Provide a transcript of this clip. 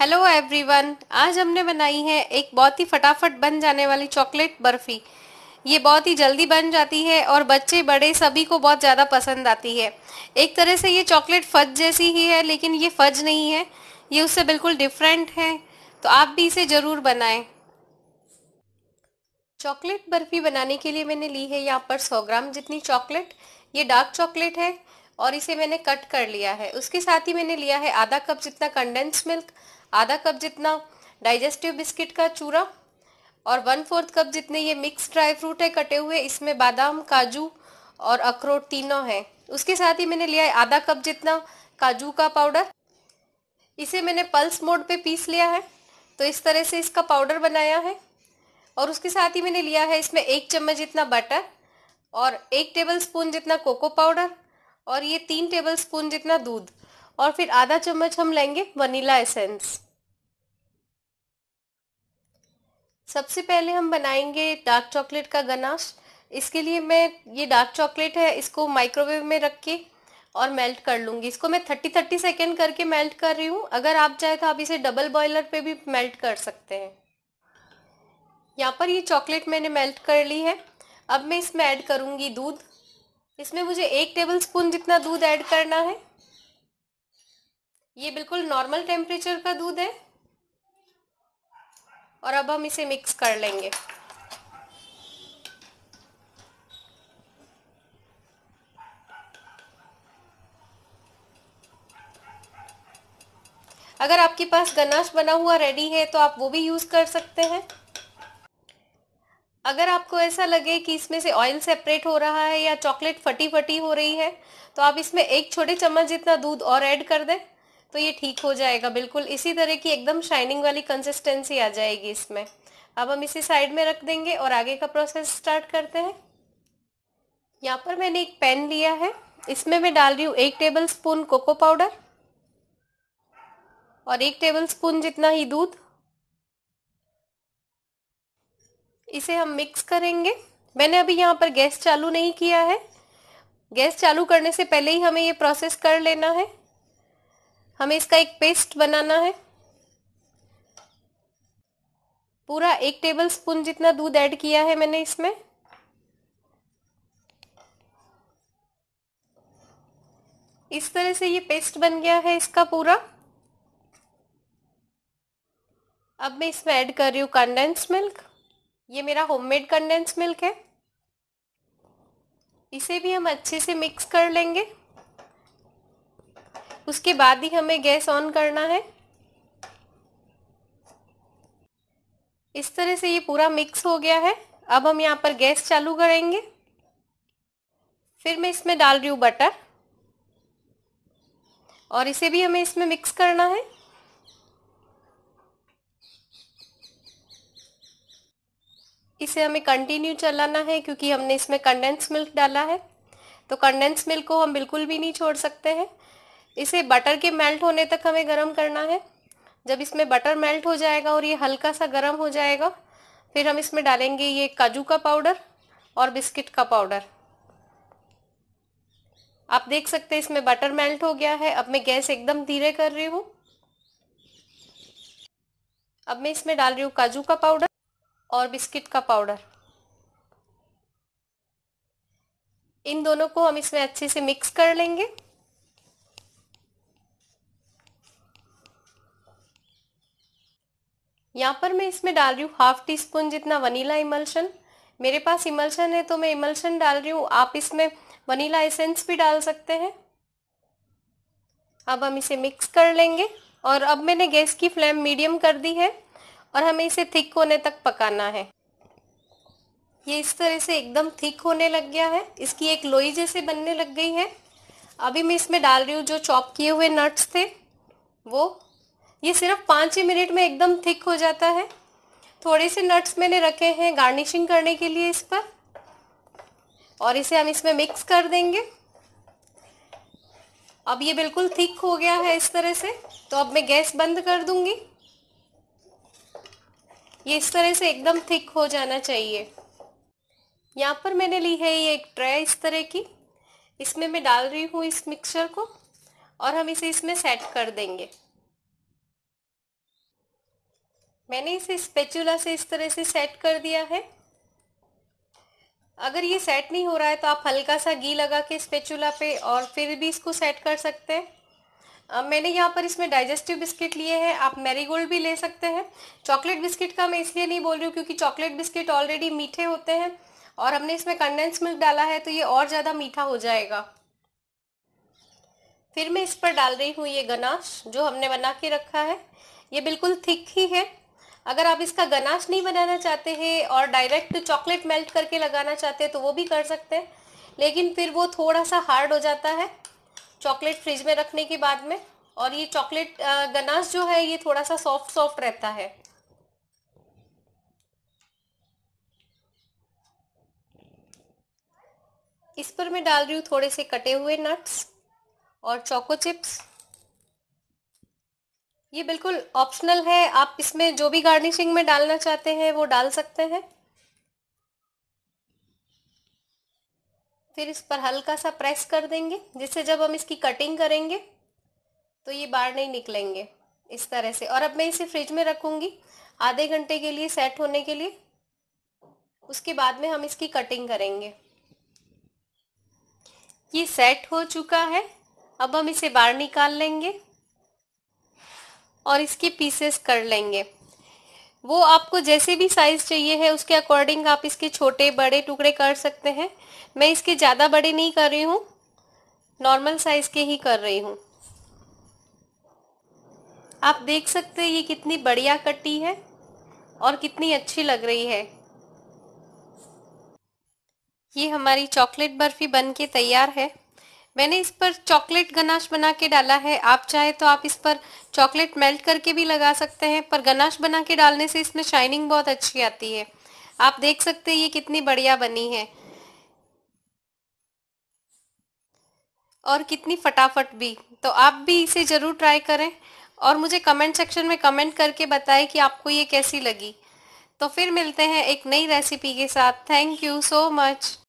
hello everyone आज हमने बनाई है एक बहुत ही फटाफट बन जाने वाली चॉकलेट बर्फ़ी ये बहुत ही जल्दी बन जाती है और बच्चे बड़े सभी को बहुत ज़्यादा पसंद आती है एक तरह से ये चॉकलेट फज जैसी ही है लेकिन ये फज नहीं है ये उससे बिल्कुल डिफरेंट है तो आप भी इसे ज़रूर बनाएं चॉकलेट बर्फ़ी बनाने के लिए मैंने ली है यहाँ पर सौ ग्राम जितनी चॉकलेट ये डार्क चॉकलेट है और इसे मैंने कट कर लिया है उसके साथ ही मैंने लिया है आधा कप जितना कंडेंस मिल्क आधा कप जितना डाइजेस्टिव बिस्किट का चूरा और वन फोर्थ कप जितने ये मिक्स ड्राई फ्रूट है कटे हुए इसमें बादाम काजू और अखरोट तीनों हैं उसके साथ ही मैंने लिया है आधा कप जितना काजू का पाउडर इसे मैंने पल्स मोड पे पीस लिया है तो इस तरह से इसका पाउडर बनाया है और उसके साथ ही मैंने लिया है इसमें एक चम्मच जितना बटर और एक टेबल स्पून जितना कोको पाउडर और ये तीन टेबल स्पून जितना दूध और फिर आधा चम्मच हम लेंगे वनीला एसेंस सबसे पहले हम बनाएंगे डार्क चॉकलेट का गनाश इसके लिए मैं ये डार्क चॉकलेट है इसको माइक्रोवेव में रख के और मेल्ट कर लूँगी इसको मैं थर्टी थर्टी सेकेंड करके मेल्ट कर रही हूँ अगर आप चाहे तो आप इसे डबल बॉयलर पे भी मेल्ट कर सकते हैं यहाँ पर ये चॉकलेट मैंने मेल्ट कर ली है अब मैं इसमें ऐड करूँगी दूध इसमें मुझे एक टेबल स्पून जितना दूध ऐड करना है ये बिल्कुल नॉर्मल टेम्परेचर का दूध है और अब हम इसे मिक्स कर लेंगे अगर आपके पास गनाश बना हुआ रेडी है तो आप वो भी यूज़ कर सकते हैं अगर आपको ऐसा लगे कि इसमें से ऑयल सेपरेट हो रहा है या चॉकलेट फटी फटी हो रही है तो आप इसमें एक छोटे चम्मच जितना दूध और ऐड कर दें तो ये ठीक हो जाएगा बिल्कुल इसी तरह की एकदम शाइनिंग वाली कंसिस्टेंसी आ जाएगी इसमें अब हम इसे साइड में रख देंगे और आगे का प्रोसेस स्टार्ट करते हैं यहाँ पर मैंने एक पैन लिया है इसमें मैं डाल रही हूँ एक टेबल स्पून कोको पाउडर और एक टेबल स्पून जितना ही दूध इसे हम मिक्स करेंगे मैंने अभी यहाँ पर गैस चालू नहीं किया है गैस चालू करने से पहले ही हमें ये प्रोसेस कर लेना है हमें इसका एक पेस्ट बनाना है पूरा एक टेबल स्पून जितना दूध ऐड किया है मैंने इसमें इस तरह से ये पेस्ट बन गया है इसका पूरा अब मैं इसमें ऐड कर रही हूँ कंडेंस मिल्क ये मेरा होममेड कंडेंस मिल्क है इसे भी हम अच्छे से मिक्स कर लेंगे उसके बाद ही हमें गैस ऑन करना है इस तरह से ये पूरा मिक्स हो गया है अब हम यहाँ पर गैस चालू करेंगे फिर मैं इसमें डाल रही हूँ बटर और इसे भी हमें इसमें मिक्स करना है इसे हमें कंटिन्यू चलाना है क्योंकि हमने इसमें कंडेंस मिल्क डाला है तो कंडेंस मिल्क को हम बिल्कुल भी नहीं छोड़ सकते हैं इसे बटर के मेल्ट होने तक हमें गर्म करना है जब इसमें बटर मेल्ट हो जाएगा और ये हल्का सा गर्म हो जाएगा फिर हम इसमें डालेंगे ये काजू का पाउडर और बिस्किट का पाउडर आप देख सकते हैं इसमें बटर मेल्ट हो गया है अब मैं गैस एकदम धीरे कर रही हूँ अब मैं इसमें डाल रही हूँ काजू का पाउडर और बिस्किट का पाउडर इन दोनों को हम इसमें अच्छे से मिक्स कर लेंगे यहाँ पर मैं इसमें डाल रही हूँ हाफ टी स्पून जितना वनीला इमल्शन मेरे पास इमल्शन है तो मैं इमल्शन डाल रही हूँ आप इसमें वनीला एसेंस भी डाल सकते हैं अब हम इसे मिक्स कर लेंगे और अब मैंने गैस की फ्लेम मीडियम कर दी है और हमें इसे थिक होने तक पकाना है ये इस तरह से एकदम थिक होने लग गया है इसकी एक लोई जैसे बनने लग गई है अभी मैं इसमें डाल रही हूँ जो चॉप किए हुए नट्स थे वो ये सिर्फ पाँच ही मिनट में एकदम थिक हो जाता है थोड़े से नट्स मैंने रखे हैं गार्निशिंग करने के लिए इस पर और इसे हम इसमें मिक्स कर देंगे अब ये बिल्कुल थिक हो गया है इस तरह से तो अब मैं गैस बंद कर दूंगी ये इस तरह से एकदम थिक हो जाना चाहिए यहाँ पर मैंने ली है ये एक ट्रे इस तरह की इसमें मैं डाल रही हूँ इस मिक्सचर को और हम इसे इसमें सेट कर देंगे मैंने इसे स्पेचुला से इस तरह से सेट कर दिया है अगर ये सेट नहीं हो रहा है तो आप हल्का सा घी लगा के स्पेचुला पे और फिर भी इसको सेट कर सकते हैं मैंने यहाँ पर इसमें डाइजेस्टिव बिस्किट लिए हैं आप मैरीगोल्ड भी ले सकते हैं चॉकलेट बिस्किट का मैं इसलिए नहीं बोल रही हूँ क्योंकि चॉकलेट बिस्किट ऑलरेडी मीठे होते हैं और हमने इसमें कंडेंस मिल्क डाला है तो ये और ज़्यादा मीठा हो जाएगा फिर मैं इस पर डाल रही हूँ ये गनाश जो हमने बना के रखा है ये बिल्कुल थिक ही है अगर आप इसका गनाश नहीं बनाना चाहते हैं और डायरेक्ट चॉकलेट मेल्ट करके लगाना चाहते हैं तो वो भी कर सकते हैं लेकिन फिर वो थोड़ा सा हार्ड हो जाता है चॉकलेट फ्रिज में रखने के बाद में और ये चॉकलेट गनास जो है ये थोड़ा सा सॉफ्ट सॉफ्ट रहता है इस पर मैं डाल रही हूँ थोड़े से कटे हुए नट्स और चोको चिप्स ये बिल्कुल ऑप्शनल है आप इसमें जो भी गार्निशिंग में डालना चाहते हैं वो डाल सकते हैं फिर इस पर हल्का सा प्रेस कर देंगे जिससे जब हम इसकी कटिंग करेंगे तो ये बाहर नहीं निकलेंगे इस तरह से और अब मैं इसे फ्रिज में रखूंगी आधे घंटे के लिए सेट होने के लिए उसके बाद में हम इसकी कटिंग करेंगे ये सेट हो चुका है अब हम इसे बाहर निकाल लेंगे और इसके पीसेस कर लेंगे वो आपको जैसे भी साइज़ चाहिए है उसके अकॉर्डिंग आप इसके छोटे बड़े टुकड़े कर सकते हैं मैं इसके ज़्यादा बड़े नहीं कर रही हूँ नॉर्मल साइज़ के ही कर रही हूँ आप देख सकते हैं ये कितनी बढ़िया कटी है और कितनी अच्छी लग रही है ये हमारी चॉकलेट बर्फ़ी बनके तैयार है मैंने इस पर चॉकलेट गनाश बना के डाला है आप चाहे तो आप इस पर चॉकलेट मेल्ट करके भी लगा सकते हैं पर गनाश बना के डालने से इसमें शाइनिंग बहुत अच्छी आती है आप देख सकते हैं ये कितनी बढ़िया बनी है और कितनी फटाफट भी तो आप भी इसे ज़रूर ट्राई करें और मुझे कमेंट सेक्शन में कमेंट करके बताएं कि आपको ये कैसी लगी तो फिर मिलते हैं एक नई रेसिपी के साथ थैंक यू सो मच